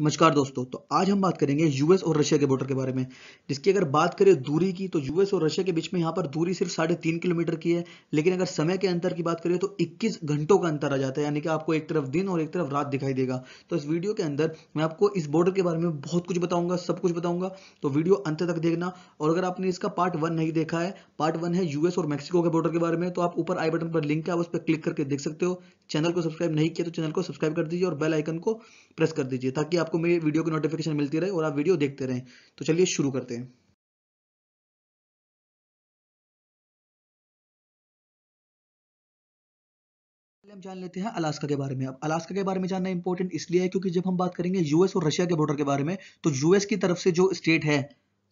नमस्कार दोस्तों तो आज हम बात करेंगे यूएस और रशिया के बॉर्डर के बारे में जिसकी अगर बात करें दूरी की तो यूएस और रशिया के बीच में यहाँ पर दूरी सिर्फ साढ़े तीन किलोमीटर की है लेकिन अगर समय के अंतर की बात करें तो 21 घंटों का अंतर आ जाता है यानी कि आपको एक तरफ दिन और एक तरफ रात दिखाई देगा तो इस वीडियो के अंदर मैं आपको इस बॉर्डर के बारे में बहुत कुछ बताऊंगा सब कुछ बताऊंगा तो वीडियो अंत तक देखना और अगर आपने इसका पार्ट वन नहीं देखा है पार्ट वन है यूएस और मैक्सिको के बॉर्डर के बारे में तो आप ऊपर आई बटन पर लिंक है उस पर क्लिक करके देख सकते हो चैनल को सब्सक्राइब नहीं किया तो चैनल को सब्सक्राइब कर दीजिए और बेल आइकन को प्रेस कर दीजिए ताकि आपको मेरी वीडियो की नोटिफिकेशन मिलती रहे और आप वीडियो देखते रहें तो चलिए शुरू करते हैं हम जान लेते हैं अलास्का के बारे में अब अलास्का के बारे में जानना इंपॉर्टेंट इसलिए है क्योंकि जब हम बात करेंगे यूएस और रशिया के बॉर्डर के बारे में तो यूएस की तरफ से जो स्टेट है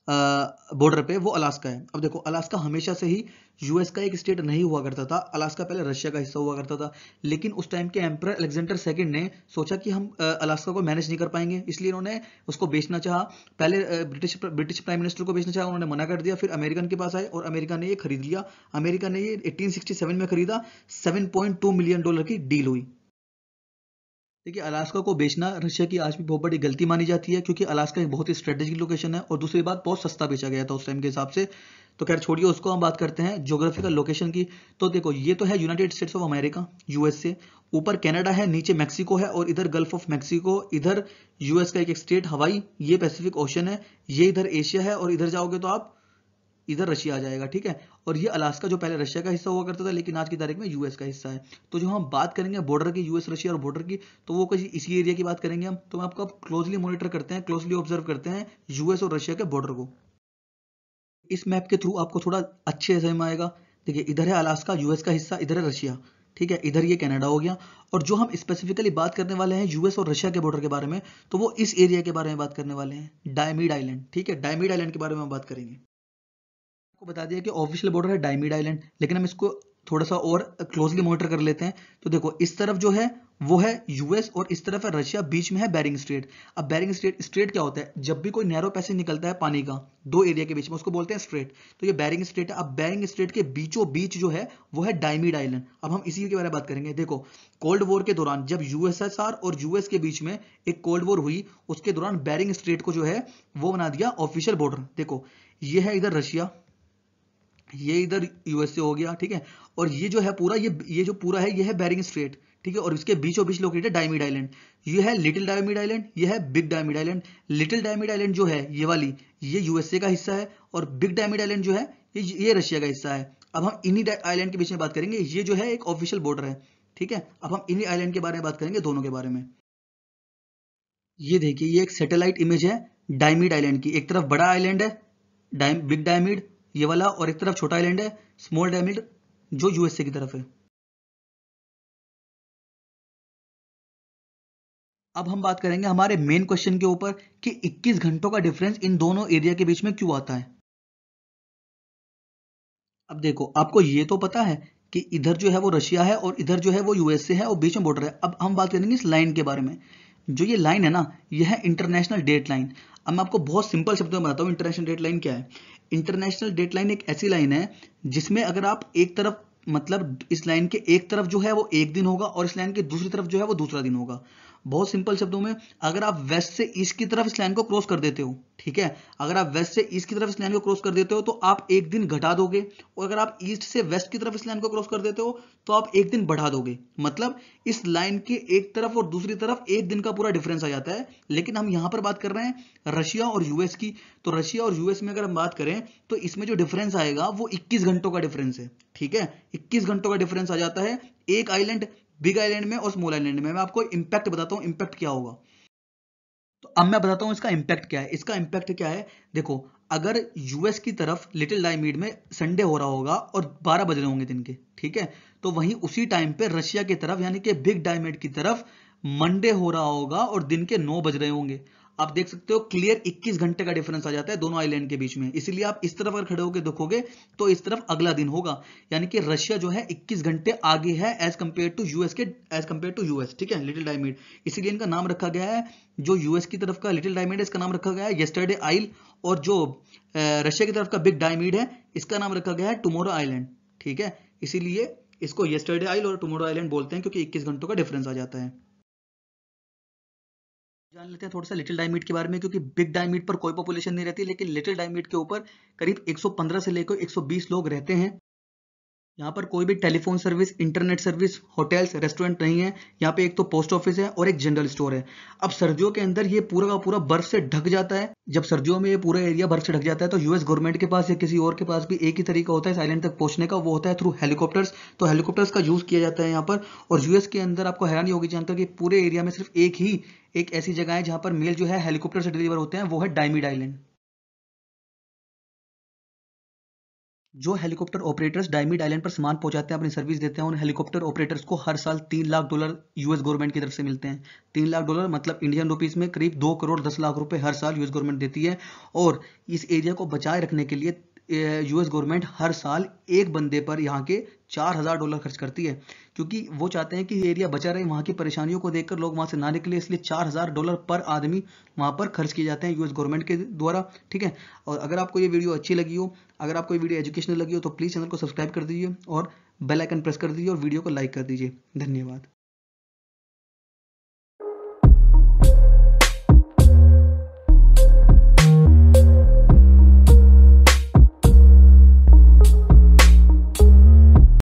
बॉर्डर पे वो अलास्का है अब देखो अलास्का हमेशा से ही यूएस का एक स्टेट नहीं हुआ करता था अलास्का पहले रशिया का हिस्सा हुआ करता था लेकिन उस टाइम के एम्पर अलेक्जेंडर सेकेंड ने सोचा कि हम अलास्का को मैनेज नहीं कर पाएंगे इसलिए उन्होंने उसको बेचना चाहा पहले ब्रिटिश ब्रिटिश प्राइम मिनिस्टर को बेचना चाहा उन्होंने मना कर दिया फिर अमेरिकन के पास आए और अमेरिका ने ये खरीद लिया अमेरिका ने ये एटीन में खरीदा सेवन मिलियन डॉलर की डील हुई देखिए अलास्का को बेचना रशिया की आज भी बहुत बड़ी गलती मानी जाती है क्योंकि अलास्का एक बहुत ही स्ट्रेटेजिक लोकेशन है और दूसरी बात बहुत सस्ता बेचा गया था उस टाइम के हिसाब से तो खैर छोड़िए उसको हम बात करते हैं ज्योग्राफिकल लोकेशन की तो देखो ये तो है United States of America USA ऊपर कनाडा है नीचे मैक्सिको है और इधर गल्फ ऑफ मैक्सिको इधर यूएस का एक, एक स्टेट हवाई ये पैसिफिक ओशन है ये इधर एशिया है और इधर जाओगे तो आप इधर रशिया आ जाएगा ठीक है और ये अलास्का जो पहले रशिया का हिस्सा हुआ करता था लेकिन आज की तारीख में यूएस का हिस्सा है तो जो हम बात करेंगे बॉर्डर की यूएस रशिया और बॉर्डर की तो वो कहीं इसी एरिया की बात करेंगे हम तो हम आपको क्लोजली मॉनिटर करते हैं क्लोजली ऑब्जर्व करते हैं यूएस और रशिया के बॉर्डर को इस मैप के थ्रू आपको थोड़ा अच्छे समय में आएगा देखिए इधर है अलास्का यूएस का हिस्सा इधर है रशिया ठीक है इधर ये कनाडा हो गया और जो हम स्पेसिफिकली बात करने वाले हैं यूएस और रशिया के बॉर्डर के बारे में तो वो इस एरिया के बारे में बात करने वाले हैं डायमीड आइलैंड ठीक है डायमीड आइलैंड के बारे में हम बात करेंगे आपको बता दिया कि ऑफिशियल बॉर्डर है डायमिड आइलैंड लेकिन हम इसको थोड़ा सा और क्लोजली मॉनिटर कर लेते हैं तो देखो इस तरफ जो है वो है यूएस और इस तरफ है रशिया बीच में है बैरिंग स्ट्रेट अब बैरिंग स्ट्रेट स्ट्रेट क्या होता है जब भी कोई नैरो पैसेज निकलता है पानी का दो एरिया के बीच में उसको बोलते हैं स्ट्रेट तो ये बैरिंग स्ट्रेट है अब बैरिंग स्ट्रेट के बीचों बीच जो है वो है डायमीड आइलैंड अब हम इसी के बारे में बात करेंगे देखो कोल्ड वॉर के दौरान जब यूएसएसआर और यूएस के बीच में एक कोल्ड वॉर हुई उसके दौरान बैरिंग स्ट्रेट को जो है वो बना दिया ऑफिशियल बॉर्डर देखो ये है इधर रशिया ये इधर यूएसए हो गया ठीक है और ये जो है पूरा ये ये जो पूरा है ये है बैरिंग स्ट्रेट ठीक है और इसके बीचों बीच लोकेटेड डायमिड आइलैंड ये है लिटिल डायमिड आइलैंड ये है big Diomede island little Diomede island जो है ये वाली ये यूएसए का हिस्सा है और बिग डायमिड आइलैंड जो है ये ये रशिया का हिस्सा है अब हम इन्हीं आइलैंड के बीच में बात करेंगे ये जो है एक ऑफिशियल बॉर्डर है ठीक है अब हम इन्हीं आइलैंड के बारे में बात करेंगे दोनों के बारे में ये देखिए ये एक सेटेलाइट इमेज है डायमिड आइलैंड की एक तरफ बड़ा आइलैंड है डाइम बिग डायमिड ये वाला और एक तरफ छोटा आइलैंड है स्मॉल डायमंड जो यूएसए की तरफ है अब हम बात करेंगे हमारे मेन क्वेश्चन के ऊपर कि 21 घंटों का डिफरेंस इन दोनों एरिया के बीच में क्यों आता है अब देखो आपको ये तो पता है कि इधर जो है वो रशिया है और इधर जो है वो यूएसए है और बीच में बॉर्डर है अब हम बात करेंगे इस लाइन के बारे में जो ये लाइन है ना यह है इंटरनेशनल डेट लाइन अब मैं आपको बहुत सिंपल शब्दों में बताता हूँ इंटरनेशनल डेट लाइन क्या है इंटरनेशनल डेट लाइन एक ऐसी लाइन है जिसमें अगर आप एक तरफ मतलब इस लाइन के एक तरफ जो है वो एक दिन होगा और इस लाइन के दूसरी तरफ जो है वो दूसरा दिन होगा बहुत सिंपल शब्दों में अगर आप वेस्ट से ईस्ट की तरफ इस लाइन को क्रॉस कर देते हो ठीक है अगर आप वेस्ट से ईस्ट की तरफ इस लाइन को क्रॉस कर देते हो तो आप एक दिन घटा दोगे और अगर आप ईस्ट से वेस्ट की तरफ इस लाइन को क्रॉस कर देते हो तो आप एक दिन बढ़ा दोगे मतलब इस लाइन के एक तरफ और दूसरी तरफ एक दिन का पूरा डिफरेंस आ जाता है लेकिन हम यहां पर बात कर रहे हैं रशिया और यूएस की तो रशिया और यूएस में अगर हम बात करें तो इसमें जो डिफरेंस आएगा वो इक्कीस घंटों का डिफरेंस है ठीक है इक्कीस घंटों का डिफरेंस आ जाता है एक आइलैंड बिग आइलैंड में और स्मॉल आइलैंड में मैं आपको इंपैक्ट बताता हूं इंपैक्ट क्या होगा तो अब मैं बताता हूं इसका इंपैक्ट क्या है इसका इंपैक्ट क्या है देखो अगर यूएस की तरफ लिटिल डायमीड में संडे हो रहा होगा और 12 बज रहे होंगे दिन के ठीक है तो वहीं उसी टाइम पे रशिया की तरफ यानी कि बिग डायमीड की तरफ मंडे हो रहा होगा और दिन के 9 बज रहे होंगे आप देख सकते हो क्लियर 21 घंटे का डिफरेंस आ जाता है दोनों आइलैंड के बीच में इसीलिए आप इस तरफ अगर खड़े होकर देखोगे तो इस तरफ अगला दिन होगा यानी कि रशिया जो है 21 घंटे आगे है एज कंपेयर टू यूएस के एज कंपेयर टू यूएस ठीक है लिटिल डायमंड इसीलिए इनका नाम रखा गया है जो यूएस की तरफ का लिटिल डायमंड है इसका नाम रखा गया है येस्टरडे आइल और जो रशिया की तरफ का बिग डायमंड है इसका नाम रखा गया है टुमोरो आइलैंड ठीक है इसीलिए इसको येस्टरडे आइल और टुमोरो आइलैंड बोलते हैं क्योंकि इक्कीस घंटों का डिफरेंस आ जाता है जान लेते हैं थोड़ा सा लिटिल डायमीट के बारे में क्योंकि बिग डायमीट पर कोई पॉपुलेशन नहीं रहती लेकिन लिटिल डायमीट के ऊपर करीब 115 से लेकर 120 लोग रहते हैं यहाँ पर कोई भी telephone service internet service hotels restaurant नहीं है यहाँ पे एक तो पोस्ट ऑफिस है और एक जनरल स्टोर है अब सर्दियों के अंदर ये पूरा का पूरा बर्फ से ढक जाता है जब सर्दियों में ये पूरा एरिया बर्फ से ढक जाता है तो यूएस गवर्नमेंट के पास या किसी और के पास भी एक ही तरीका होता है साइलेंट तक पहुंचने का वो होता है थ्रू हेलीकॉप्टर्स तो हेलीकॉप्टर्स का यूज किया जाता है यहाँ पर और यूएस के अंदर आपको हैरानी होगी जानकर कि पूरे एरिया में सिर्फ एक ही एक ऐसी जगह है जहाँ पर मेल जो है हेलीकॉप्टर से डिलीवर होते हैं वो है डायमिड आइलैंड जो हेलीकॉप्टर ऑपरेटर्स डायमिड आइलैंड पर सामान पहुंचाते हैं अपनी सर्विस देते हैं उन हेलीकॉप्टर ऑपरेटर्स को हर साल तीन लाख डॉलर यूएस गवर्नमेंट की तरफ से मिलते हैं तीन लाख डॉलर मतलब इंडियन रुपीस में करीब दो करोड़ दस लाख रुपए हर साल यूएस गवर्नमेंट देती है और इस एरिया को बचाए रखने के लिए यूएस गवर्नमेंट हर साल एक बंदे पर यहाँ के चार हज़ार डॉलर खर्च करती है क्योंकि वो चाहते हैं कि ये एरिया बचा रहे वहाँ की परेशानियों को देखकर लोग वहां से ना निकले इसलिए चार हज़ार डॉलर पर आदमी वहाँ पर खर्च किए जाते हैं यूएस गवर्नमेंट के द्वारा ठीक है और अगर आपको ये वीडियो अच्छी लगी हो अगर आपको ये वीडियो एजुकेशनल लगी हो तो प्लीज़ चैनल को सब्सक्राइब कर दीजिए और बेलाइकन प्रेस कर दीजिए और वीडियो को लाइक कर दीजिए धन्यवाद